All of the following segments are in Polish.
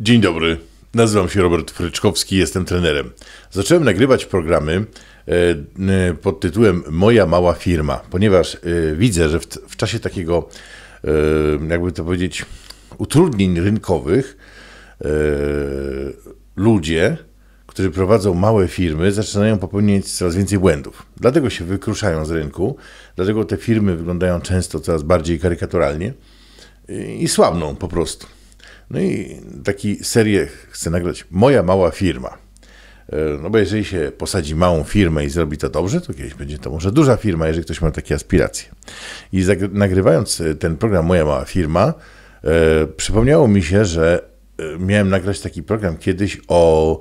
Dzień dobry, nazywam się Robert Fryczkowski, jestem trenerem. Zacząłem nagrywać programy e, pod tytułem Moja mała firma, ponieważ e, widzę, że w, czasie takiego, e, jakby to powiedzieć, utrudnień rynkowych, ludzie, którzy prowadzą małe firmy, zaczynają popełniać coraz więcej błędów. Dlatego się wykruszają z rynku, dlatego te firmy wyglądają często coraz bardziej karykaturalnie i słabną po prostu. No i taki serię chcę nagrać Moja mała firma. E, no bo jeżeli się posadzi małą firmę i zrobi to dobrze, to kiedyś będzie to może duża firma, jeżeli ktoś ma takie aspiracje. I nagrywając e, ten program Moja mała firma, e, przypomniało mi się, że e, miałem nagrać taki program kiedyś o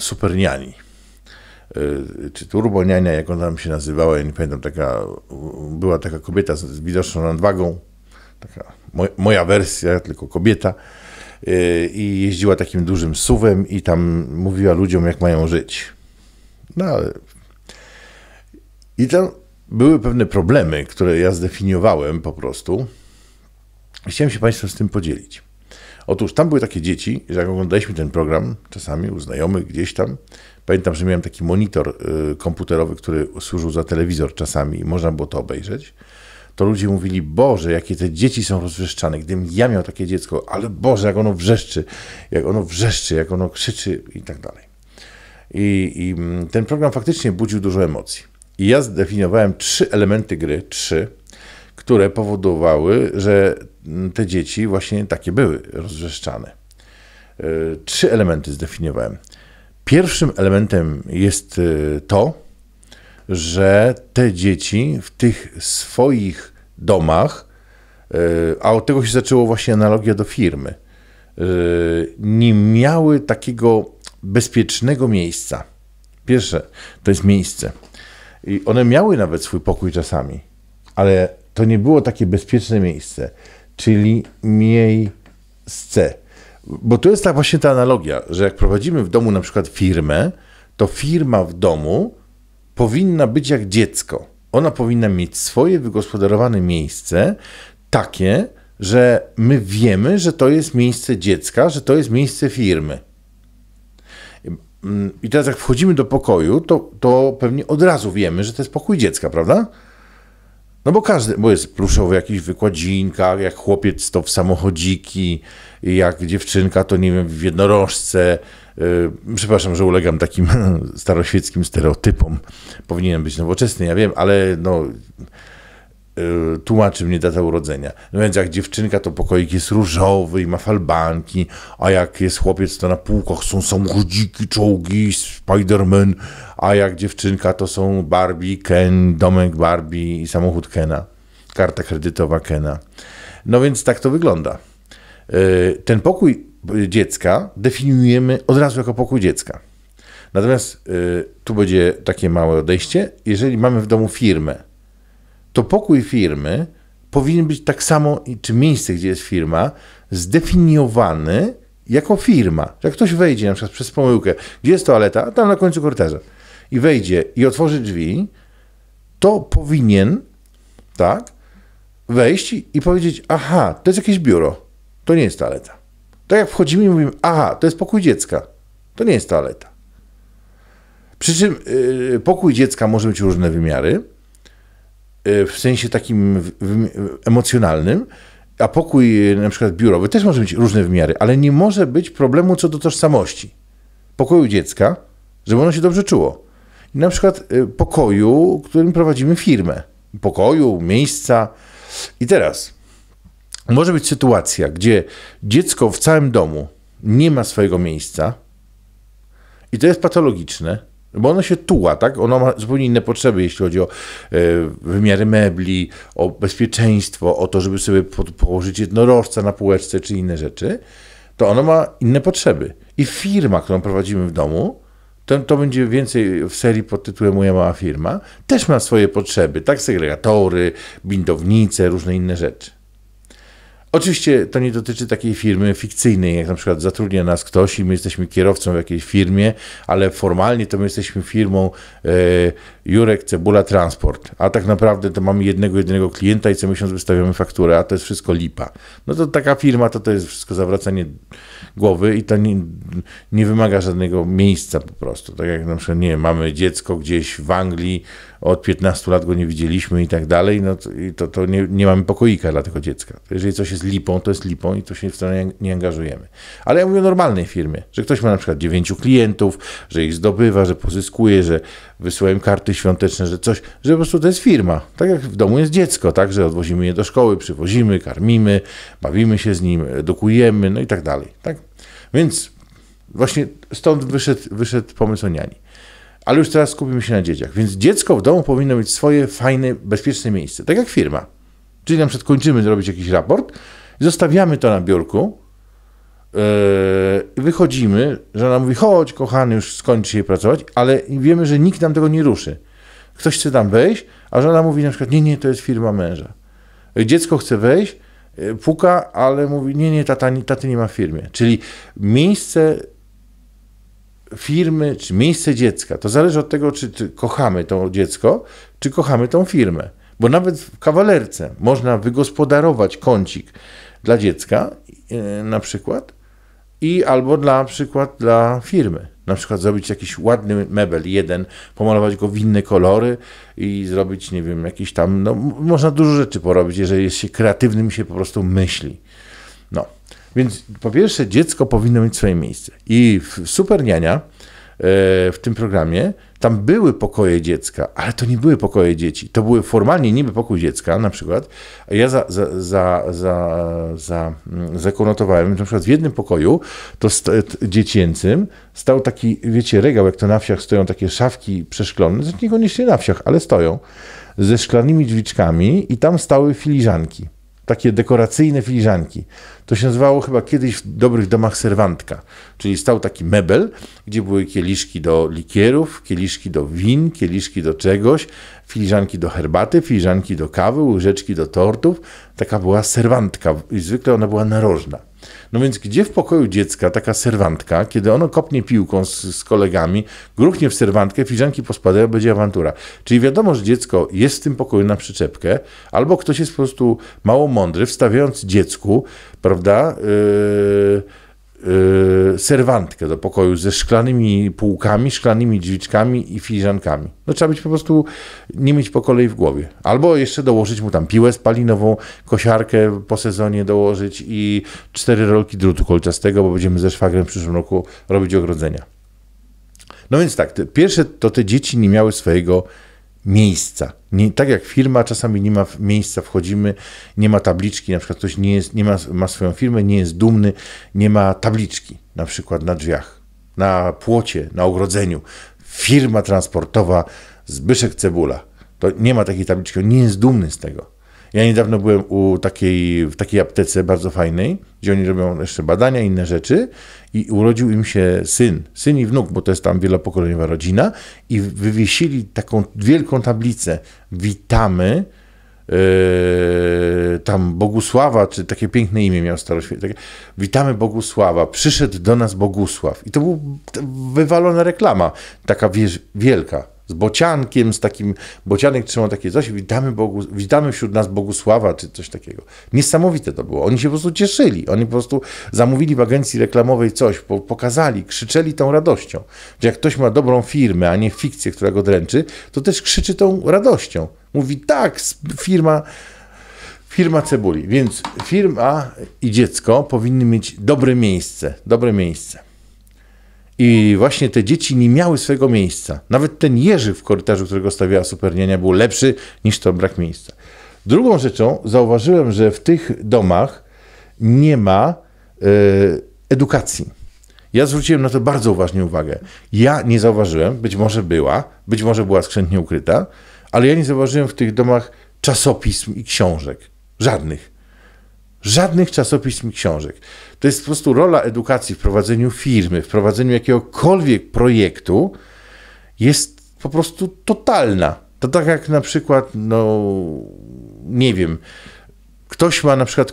superniani. czy turboniania, jak ona tam się nazywała, ja nie pamiętam, taka, była taka kobieta z, z widoczną nadwagą, taka moja wersja, tylko kobieta, y, i jeździła takim dużym suwem i tam mówiła ludziom, jak mają żyć. No ale. I tam były pewne problemy, które ja zdefiniowałem po prostu. Chciałem się Państwu z tym podzielić. Otóż tam były takie dzieci, że jak oglądaliśmy ten program, czasami u znajomych gdzieś tam, pamiętam, że miałem taki monitor y, komputerowy, który służył za telewizor czasami i można było to obejrzeć to ludzie mówili, Boże, jakie te dzieci są rozwrzeszczane. Gdybym ja miał takie dziecko, ale Boże, jak ono wrzeszczy, jak ono wrzeszczy, jak ono krzyczy i tak dalej. I, I, mm, ten program faktycznie budził dużo emocji. I ja zdefiniowałem trzy elementy gry, trzy, które powodowały, że mm, te dzieci właśnie takie były rozrzeszczane. E, trzy elementy zdefiniowałem. Pierwszym elementem jest e, to, że te dzieci w tych swoich domach, e, a od tego się zaczęło właśnie analogia do firmy, e, nie miały takiego bezpiecznego miejsca. Pierwsze, to jest miejsce. I one miały nawet swój pokój czasami, ale to nie było takie bezpieczne miejsce, czyli miejsce. Bo to jest ta właśnie ta analogia, że jak prowadzimy w domu na przykład firmę, to firma w domu powinna być jak dziecko. Ona powinna mieć swoje wygospodarowane miejsce, takie, że my wiemy, że to jest miejsce dziecka, że to jest miejsce firmy. Mm, I teraz, jak wchodzimy do pokoju, to, to pewnie od razu wiemy, że to jest pokój dziecka, prawda? No bo każdy, bo jest pluszowy jakiś wykładzinka, jak chłopiec to w samochodziki, jak dziewczynka to nie wiem, w jednorożce, E, przepraszam, że ulegam takim staroświeckim stereotypom. Powinienem być nowoczesny, ja wiem, ale no e, tłumaczy mnie data urodzenia. No więc jak dziewczynka, to pokoik jest różowy i ma falbanki, a jak jest chłopiec, to na półkach są samochodziki, czołgi, Spiderman, a jak dziewczynka, to są Barbie, Ken, domek Barbie i samochód Kena, karta kredytowa Kena. No więc tak to wygląda. E, ten pokój Y, dziecka definiujemy od razu jako pokój dziecka. Natomiast y, tu będzie takie małe odejście. Jeżeli mamy w domu firmę, to pokój firmy powinien być tak samo, czy miejsce, gdzie jest firma, zdefiniowany jako firma. Jak ktoś wejdzie na przykład przez pomyłkę, gdzie jest toaleta, tam na końcu korytarza i wejdzie i otworzy drzwi, to powinien, tak, wejść i powiedzieć: Aha, to jest jakieś biuro, to nie jest toaleta. Tak jak wchodzimy i mówimy, aha, to jest pokój dziecka, to nie jest toaleta. Przy czym yy, pokój dziecka może mieć różne wymiary, yy, w sensie takim w, w, emocjonalnym, a pokój yy, na przykład biurowy też może mieć różne wymiary, ale nie może być problemu co do tożsamości pokoju dziecka, żeby ono się dobrze czuło. I na przykład y, pokoju, w którym prowadzimy firmę. Pokoju, miejsca. I teraz może być sytuacja, gdzie dziecko w całym domu nie ma swojego miejsca i to jest patologiczne, bo ono się tuła, tak? Ono ma zupełnie inne potrzeby, jeśli chodzi o y, wymiary mebli, o bezpieczeństwo, o to, żeby sobie pod, położyć jednorożca na półeczce czy inne rzeczy, to ono ma inne potrzeby. I firma, którą prowadzimy w domu, to, to będzie więcej w serii pod tytułem Moja Mała Firma, też ma swoje potrzeby, tak? Segregatory, bindownice, różne inne rzeczy. Oczywiście to nie dotyczy takiej firmy fikcyjnej, jak na przykład zatrudnia nas ktoś i my jesteśmy kierowcą w jakiejś firmie, ale formalnie to my jesteśmy firmą e, Jurek Cebula Transport, a tak naprawdę to mamy jednego, jednego klienta i co miesiąc wystawiamy fakturę, a to jest wszystko lipa. No to taka firma to to jest wszystko zawracanie głowy i to nie, nie wymaga żadnego miejsca po prostu. Tak jak na przykład, nie mamy dziecko gdzieś w Anglii, od 15 lat go nie widzieliśmy i tak dalej, no to, to, to nie, nie mamy pokoika dla tego dziecka. Jeżeli coś jest lipą, to jest lipą i to się w to nie, nie angażujemy. Ale ja mówię o normalnej firmie, że ktoś ma na przykład dziewięciu klientów, że ich zdobywa, że pozyskuje, że wysyłałem karty świąteczne, że coś, że po prostu to jest firma. Tak jak w domu jest dziecko, tak, że odwozimy je do szkoły, przywozimy, karmimy, bawimy się z nim, edukujemy, no i tak dalej, tak. Więc właśnie stąd wyszedł, wyszedł pomysł o niani. Ale już teraz skupimy się na dzieciach. Więc dziecko w domu powinno mieć swoje fajne, bezpieczne miejsce, tak jak firma. Czyli na przykład kończymy robić jakiś raport, zostawiamy to na biurku, Yy, wychodzimy, żona mówi, chodź kochany, już skończy się pracować, ale wiemy, że nikt nam tego nie ruszy. Ktoś chce tam wejść, a żona mówi na przykład, nie, nie, to jest firma męża. Dziecko chce wejść, yy, puka, ale mówi, nie, nie, tata, taty nie ma w firmie. Czyli miejsce firmy, czy miejsce dziecka, to zależy od tego, czy, czy kochamy to dziecko, czy kochamy tą firmę. Bo nawet w kawalerce można wygospodarować kącik dla dziecka, yy, na przykład, i albo dla przykład dla firmy. Na przykład zrobić jakiś ładny mebel, jeden, pomalować go w inne kolory i zrobić, nie wiem, jakiś tam, no można dużo rzeczy porobić, jeżeli jest się kreatywnym, się po prostu myśli. No, więc po pierwsze dziecko powinno mieć swoje miejsce. I super niania e, w tym programie tam były pokoje dziecka, ale to nie były pokoje dzieci. To były formalnie niby pokój dziecka na przykład. Ja za, za, za, za, za, mm, zakonotowałem, na przykład w jednym pokoju to st dziecięcym stał taki, wiecie, regał, jak to na wsiach stoją takie szafki przeszklone, znaczy niekoniecznie na wsiach, ale stoją, ze szklanymi drzwiczkami i tam stały filiżanki takie dekoracyjne filiżanki. To się nazywało chyba kiedyś w dobrych domach serwantka, czyli stał taki mebel, gdzie były kieliszki do likierów, kieliszki do win, kieliszki do czegoś, filiżanki do herbaty, filiżanki do kawy, łyżeczki do tortów. Taka była serwantka i zwykle ona była narożna. No więc gdzie w pokoju dziecka taka serwantka, kiedy ono kopnie piłką z, z kolegami, gruchnie w serwantkę, filiżanki pospadają, będzie awantura. Czyli wiadomo, że dziecko jest w tym pokoju na przyczepkę, albo ktoś jest po prostu mało mądry, wstawiając dziecku, prawda, yy, Y, serwantkę do pokoju ze szklanymi półkami, szklanymi drzwiczkami i filiżankami. No trzeba być po prostu, nie mieć po kolei w głowie. Albo jeszcze dołożyć mu tam piłę spalinową, kosiarkę po sezonie dołożyć i cztery rolki drutu kolczastego, bo będziemy ze szwagrem w przyszłym roku robić ogrodzenia. No więc tak, te, pierwsze to te dzieci nie miały swojego miejsca. Nie, tak jak firma, czasami nie ma miejsca, wchodzimy, nie ma tabliczki, na przykład ktoś nie, jest, nie ma, ma swoją firmę, nie jest dumny, nie ma tabliczki, na przykład na drzwiach, na płocie, na ogrodzeniu. Firma transportowa Zbyszek Cebula. To nie ma takiej tabliczki, on nie jest dumny z tego. Ja niedawno byłem u takiej, w takiej aptece bardzo fajnej, gdzie oni robią jeszcze badania, inne rzeczy i urodził im się syn, syn i wnuk, bo to jest tam wielopokoleniowa rodzina i wywiesili taką wielką tablicę witamy Yy, tam Bogusława, czy takie piękne imię miał staroświeckie. Witamy Bogusława, przyszedł do nas Bogusław. I to była wywalona reklama, taka wiesz, wielka z bociankiem, z takim, bocianek trzymał takie coś, witamy, Bogu, witamy wśród nas Bogusława, czy coś takiego. Niesamowite to było. Oni się po prostu cieszyli. Oni po prostu zamówili w agencji reklamowej coś, pokazali, krzyczeli tą radością. Że jak ktoś ma dobrą firmę, a nie fikcję, która go dręczy, to też krzyczy tą radością. Mówi, tak, firma firma cebuli. Więc firma i dziecko powinny mieć dobre miejsce, dobre miejsce. I właśnie te dzieci nie miały swojego miejsca. Nawet ten jeżyk w korytarzu, którego stawiała supernienia, był lepszy niż to brak miejsca. Drugą rzeczą zauważyłem, że w tych domach nie ma e, edukacji. Ja zwróciłem na to bardzo uważnie uwagę. Ja nie zauważyłem, być może była, być może była skrzętnie ukryta, ale ja nie zauważyłem w tych domach czasopism i książek. Żadnych. Żadnych czasopism i książek. To jest po prostu rola edukacji w prowadzeniu firmy, w prowadzeniu jakiegokolwiek projektu jest po prostu totalna. To tak jak na przykład, no nie wiem, ktoś ma na przykład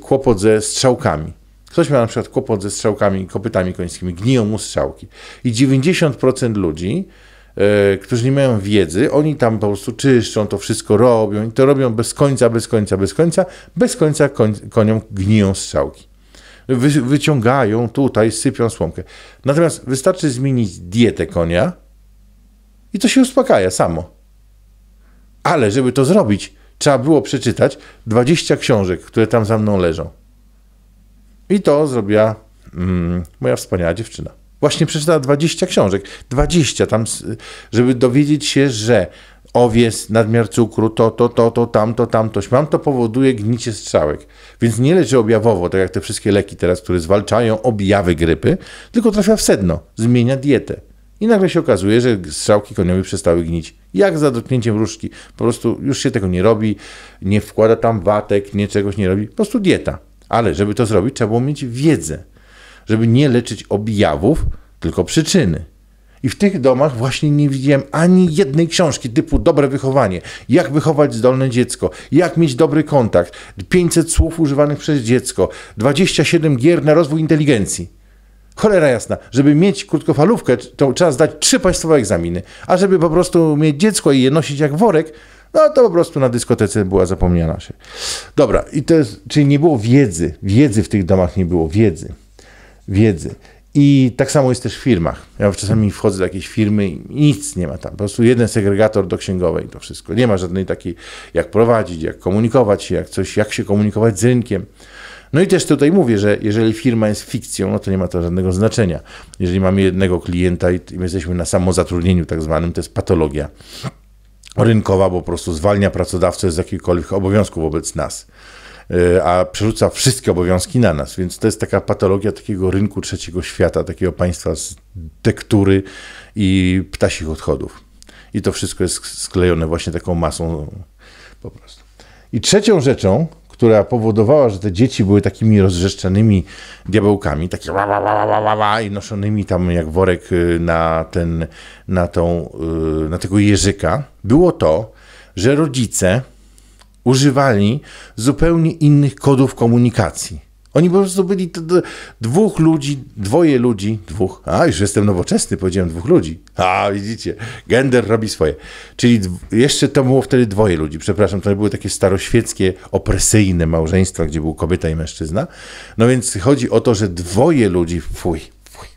kłopot ze strzałkami. Ktoś ma na przykład kłopot ze strzałkami, kopytami końskimi, gniją mu strzałki. I 90% ludzi E, którzy nie mają wiedzy, oni tam po prostu czyszczą, to wszystko robią i to robią bez końca, bez końca, bez końca, bez końca koń, koniom gniją strzałki. Wy, wyciągają tutaj, sypią słomkę. Natomiast wystarczy zmienić dietę konia i to się uspokaja samo. Ale żeby to zrobić, trzeba było przeczytać 20 książek, które tam za mną leżą. I to zrobiła mm, moja wspaniała dziewczyna. Właśnie przeczytała 20 książek. 20 tam, żeby dowiedzieć się, że owiec, nadmiar cukru, to, to, to, to, tamto, tamtoś. Mam to powoduje gnicie strzałek. Więc nie leży objawowo, tak jak te wszystkie leki teraz, które zwalczają objawy grypy, tylko trafia w sedno, zmienia dietę. I nagle się okazuje, że strzałki koniowi przestały gnić. Jak za dotknięciem różdżki. Po prostu już się tego nie robi, nie wkłada tam watek, nie czegoś nie robi. Po prostu dieta. Ale żeby to zrobić, trzeba było mieć wiedzę żeby nie leczyć objawów, tylko przyczyny. I w tych domach właśnie nie widziałem ani jednej książki typu dobre wychowanie, jak wychować zdolne dziecko, jak mieć dobry kontakt, 500 słów używanych przez dziecko, 27 gier na rozwój inteligencji. Cholera jasna, żeby mieć krótkofalówkę, to trzeba zdać trzy państwowe egzaminy, a żeby po prostu mieć dziecko i je nosić jak worek, no to po prostu na dyskotece była zapomniana się. Dobra, i to jest, czyli nie było wiedzy, wiedzy w tych domach nie było, wiedzy wiedzy. I tak samo jest też w firmach. Ja czasami wchodzę do jakiejś firmy i nic nie ma tam. Po prostu jeden segregator do księgowej to wszystko. Nie ma żadnej takiej, jak prowadzić, jak komunikować się, jak coś, jak się komunikować z rynkiem. No i też tutaj mówię, że jeżeli firma jest fikcją, no to nie ma to żadnego znaczenia. Jeżeli mamy jednego klienta i jesteśmy na samozatrudnieniu tak zwanym, to jest patologia rynkowa, bo po prostu zwalnia pracodawcę z jakichkolwiek obowiązków wobec nas a przerzuca wszystkie obowiązki na nas. Więc to jest taka patologia takiego rynku trzeciego świata, takiego państwa z tektury i ptasich odchodów. I to wszystko jest sklejone właśnie taką masą po prostu. I trzecią rzeczą, która powodowała, że te dzieci były takimi rozrzeszczonymi diabełkami, takie wa, wa, wa, wa, wa, wa, i noszonymi tam jak worek y, na, ten, na, tą, y, na tego jeżyka, było to, że rodzice używali zupełnie innych kodów komunikacji. Oni po prostu byli dwóch ludzi, dwoje ludzi, dwóch. A, już jestem nowoczesny, powiedziałem dwóch ludzi. A, widzicie, gender robi swoje. Czyli jeszcze to było wtedy dwoje ludzi, przepraszam, to były takie staroświeckie, opresyjne małżeństwa, gdzie był kobieta i mężczyzna. No więc chodzi o to, że dwoje ludzi, fuj, fuj, fuj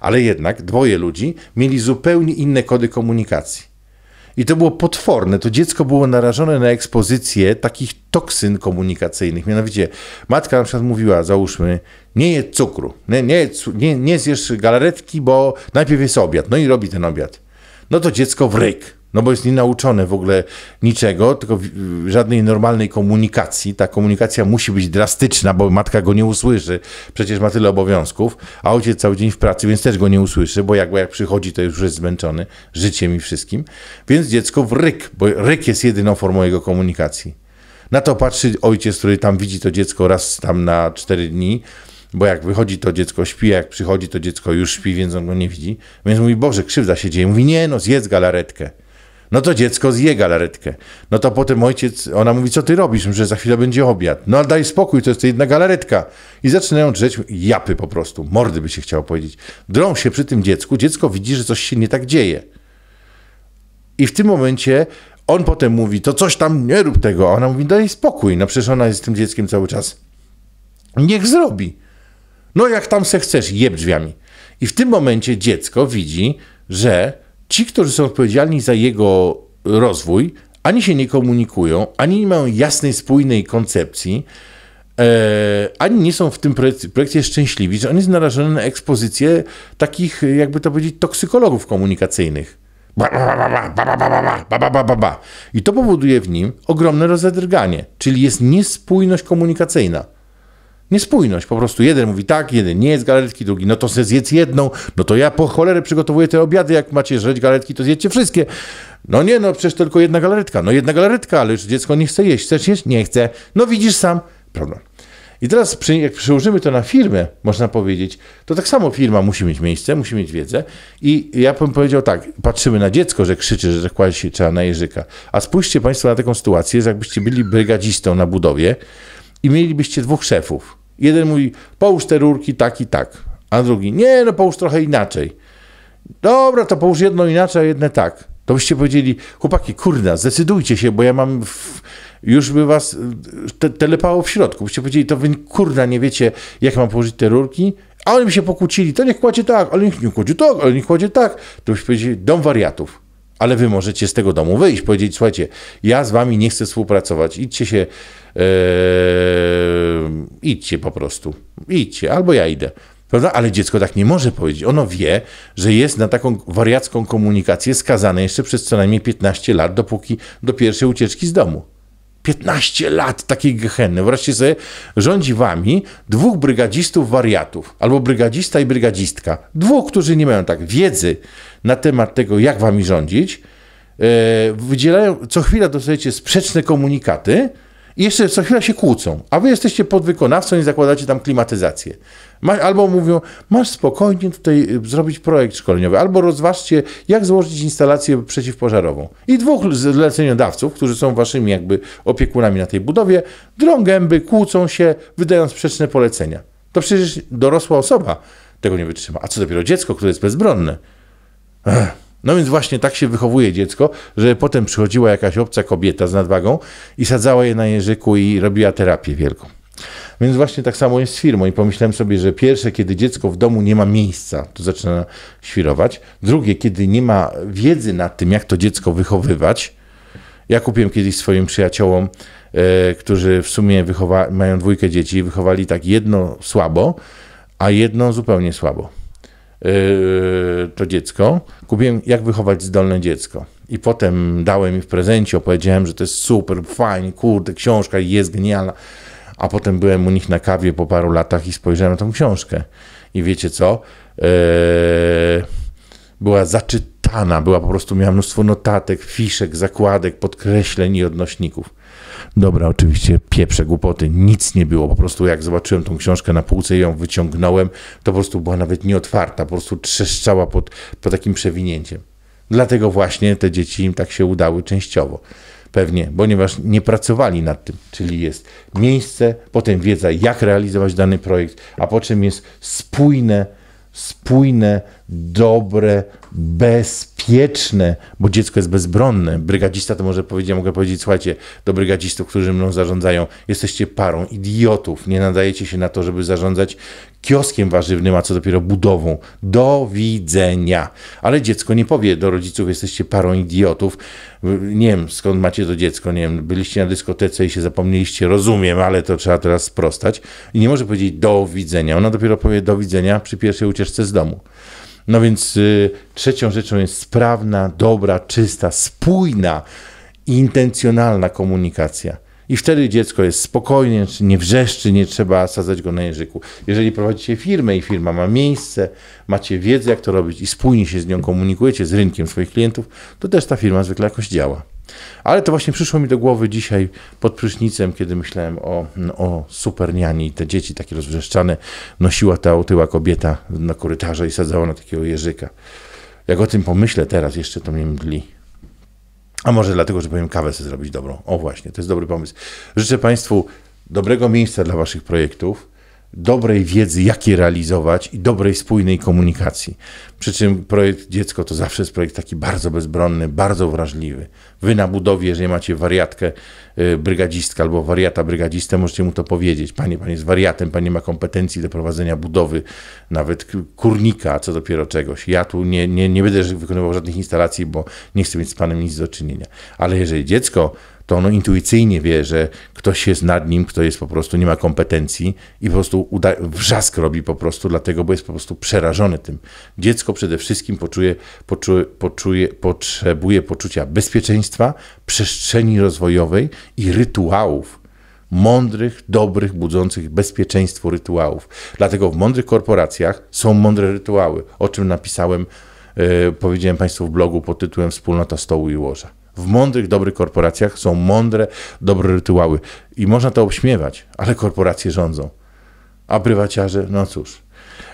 ale jednak dwoje ludzi mieli zupełnie inne kody komunikacji. I to było potworne. To dziecko było narażone na ekspozycję takich toksyn komunikacyjnych. Mianowicie matka na przykład mówiła, załóżmy, nie jedz cukru, nie, nie, nie, nie zjesz galaretki, bo najpierw jest obiad. No i robi ten obiad. No to dziecko wryk no bo jest nienauczony w ogóle niczego, tylko żadnej normalnej komunikacji. Ta komunikacja musi być drastyczna, bo matka go nie usłyszy. Przecież ma tyle obowiązków, a ojciec cały dzień w pracy, więc też go nie usłyszy, bo jakby jak przychodzi, to już jest zmęczony życiem i wszystkim. Więc dziecko w ryk, bo ryk jest jedyną formą jego komunikacji. Na to patrzy ojciec, który tam widzi to dziecko raz tam na cztery dni, bo jak wychodzi, to dziecko śpi, a jak przychodzi, to dziecko już śpi, więc on go nie widzi. Więc mówi, Boże, krzywda się dzieje. Mówi, nie no, zjedz galaretkę. No to dziecko zje galaretkę. No to potem ojciec, ona mówi, co ty robisz, że za chwilę będzie obiad. No ale daj spokój, to jest jedna galaretka. I zaczynają drzeć japy po prostu, mordy by się chciało powiedzieć. Drą się przy tym dziecku, dziecko widzi, że coś się nie tak dzieje. I w tym momencie on potem mówi, to coś tam, nie rób tego. A ona mówi, daj spokój, no przecież ona jest z tym dzieckiem cały czas. Niech zrobi. No jak tam se chcesz, jeb drzwiami. I w tym momencie dziecko widzi, że Ci, którzy są odpowiedzialni za jego rozwój, ani się nie komunikują, ani nie mają jasnej, spójnej koncepcji, E, ani nie są w tym projekcie, projekcie szczęśliwi, że on jest narażony na ekspozycję takich, jakby to powiedzieć, toksykologów komunikacyjnych. I to powoduje w nim ogromne rozedrganie, czyli jest niespójność komunikacyjna niespójność. Po prostu jeden mówi tak, jeden nie jest galaretki, drugi no to se zjedz jedną, no to ja po cholerę przygotowuję te obiady, jak macie żreć galaretki, to zjedzcie wszystkie. No nie, no przecież tylko jedna galaretka. No jedna galaretka, ale już dziecko nie chce jeść. Chcesz jeść? Nie chce. No widzisz sam, problem. I teraz, przy, jak przełożymy to na firmę, można powiedzieć, to tak samo firma musi mieć miejsce, musi mieć wiedzę. I ja bym powiedział tak, patrzymy na dziecko, że krzyczy, że kładzie się trzeba na jeżyka. A spójrzcie Państwo na taką sytuację, jakbyście byli brygadzistą na budowie i mielibyście dwóch szefów Jeden mówi, połóż te rurki tak i tak, a drugi, nie, no połóż trochę inaczej. Dobra, to połóż jedno inaczej, a jedne tak. To byście powiedzieli, chłopaki, kurna, zdecydujcie się, bo ja mam, w... już by was te, telepało w środku. Byście powiedzieli, to wy kurna nie wiecie, jak mam położyć te rurki, a oni by się pokłócili, to niech kładzie tak, ale niech nie kładzie tak, ale niech kładzie tak. To byście powiedzieli, dom wariatów ale wy możecie z tego domu wyjść, powiedzieć, słuchajcie, ja z wami nie chcę współpracować, idźcie się, yy, idźcie po prostu, idźcie, albo ja idę. Prawda? Ale dziecko tak nie może powiedzieć. Ono wie, że jest na taką wariacką komunikację skazane jeszcze przez co najmniej 15 lat, dopóki do pierwszej ucieczki z domu. 15 lat takiej gehenny. Wreszcie sobie rządzi wami dwóch brygadzistów wariatów, albo brygadzista i brygadzistka. Dwóch, którzy nie mają tak wiedzy na temat tego, jak wami rządzić. Yy, wydzielają, co chwila dostajecie sprzeczne komunikaty i jeszcze co chwila się kłócą, a wy jesteście podwykonawcą i zakładacie tam klimatyzację albo mówią, masz spokojnie tutaj y, zrobić projekt szkoleniowy, albo rozważcie, jak złożyć instalację przeciwpożarową. I dwóch zleceniodawców, którzy są waszymi jakby opiekunami na tej budowie, drą gęby, kłócą się, wydając sprzeczne polecenia. To przecież dorosła osoba tego nie wytrzyma, a co dopiero dziecko, które jest bezbronne. Ech. No więc właśnie tak się wychowuje dziecko, że potem przychodziła jakaś obca kobieta z nadwagą i sadzała je na języku i robiła terapię wielką. Więc właśnie tak samo jest z firmą i pomyślałem sobie, że pierwsze, kiedy dziecko w domu nie ma miejsca, to zaczyna świrować. Drugie, kiedy nie ma wiedzy nad tym, jak to dziecko wychowywać. Ja kupiłem kiedyś swoim przyjaciołom, e, którzy w sumie wychowa- mają dwójkę dzieci, wychowali tak jedno słabo, a jedno zupełnie słabo. E, to dziecko. Kupiłem, jak wychować zdolne dziecko. I potem dałem im w prezencie, opowiedziałem, że to jest super, fajnie, kurde, książka jest genialna. A potem byłem u nich na kawie po paru latach i spojrzałem na tą książkę. I wiecie co? Eee, była zaczytana, była po prostu, miała mnóstwo notatek, fiszek, zakładek, podkreśleń i odnośników. Dobra, oczywiście pieprze głupoty, nic nie było. Po prostu jak zobaczyłem tą książkę na półce i ją wyciągnąłem, to po prostu była nawet nieotwarta, po prostu trzeszczała pod, pod takim przewinięciem. Dlatego właśnie te dzieci im tak się udały częściowo pewnie, ponieważ nie pracowali nad tym. Czyli jest miejsce, potem wiedza, jak realizować dany projekt, a po czym jest spójne, spójne, dobre, bezpieczne, bo dziecko jest bezbronne. Brygadzista to może powiedzieć, ja mogę powiedzieć, słuchajcie, do brygadzistów, którzy mną zarządzają, jesteście parą idiotów, nie nadajecie się na to, żeby zarządzać kioskiem warzywnym, a co dopiero budową. Do widzenia. Ale dziecko nie powie do rodziców, jesteście parą idiotów. Nie wiem, skąd macie to dziecko, nie wiem, byliście na dyskotece i się zapomnieliście, rozumiem, ale to trzeba teraz sprostać. I nie może powiedzieć do widzenia. Ona dopiero powie do widzenia przy pierwszej ucieczce z domu. No więc y, trzecią rzeczą jest sprawna, dobra, czysta, spójna intencjonalna komunikacja i wtedy dziecko jest spokojnie, nie wrzeszczy, nie trzeba sadzać go na języku. Jeżeli prowadzicie firmę i firma ma miejsce, macie wiedzę, jak to robić i spójnie się z nią komunikujecie, z rynkiem swoich klientów, to też ta firma zwykle jakoś działa. Ale to właśnie przyszło mi do głowy dzisiaj pod prysznicem, kiedy myślałem o, o superniani i te dzieci takie rozwrzeszczane nosiła ta otyła kobieta na korytarza i sadzała na takiego jeżyka. Jak o tym pomyślę teraz, jeszcze to mnie mdli. A może dlatego, że powiem kawę sobie zrobić dobrą. O właśnie, to jest dobry pomysł. Życzę Państwu dobrego miejsca dla Waszych projektów dobrej wiedzy, jak je realizować i dobrej, spójnej komunikacji. Przy czym projekt Dziecko to zawsze jest projekt taki bardzo bezbronny, bardzo wrażliwy. Wy na budowie, jeżeli macie wariatkę y, brygadzistkę albo wariata brygadzistę, możecie mu to powiedzieć. Panie, pan jest wariatem, pan nie ma kompetencji do prowadzenia budowy, nawet kurnika, co dopiero czegoś. Ja tu nie, nie, nie będę wykonywał żadnych instalacji, bo nie chcę mieć z panem nic do czynienia. Ale jeżeli dziecko to ono intuicyjnie wie, że ktoś jest nad nim, kto jest po prostu, nie ma kompetencji i po prostu uda- wrzask robi po prostu, dlatego, bo jest po prostu przerażony tym. Dziecko przede wszystkim poczuje, poczuje, poczuje, potrzebuje poczucia bezpieczeństwa, przestrzeni rozwojowej i rytuałów mądrych, dobrych, budzących bezpieczeństwo rytuałów. Dlatego w mądrych korporacjach są mądre rytuały, o czym napisałem, yy, powiedziałem Państwu w blogu pod tytułem Wspólnota stołu i łoża. W mądrych, dobrych korporacjach są mądre, dobre rytuały. I można to obśmiewać, ale korporacje rządzą. A prywaciarze, no cóż,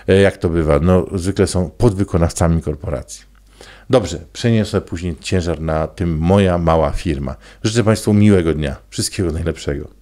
e, jak to bywa, no zwykle są podwykonawcami korporacji. Dobrze, przeniosę później ciężar na tym moja mała firma. Życzę Państwu miłego dnia, wszystkiego najlepszego.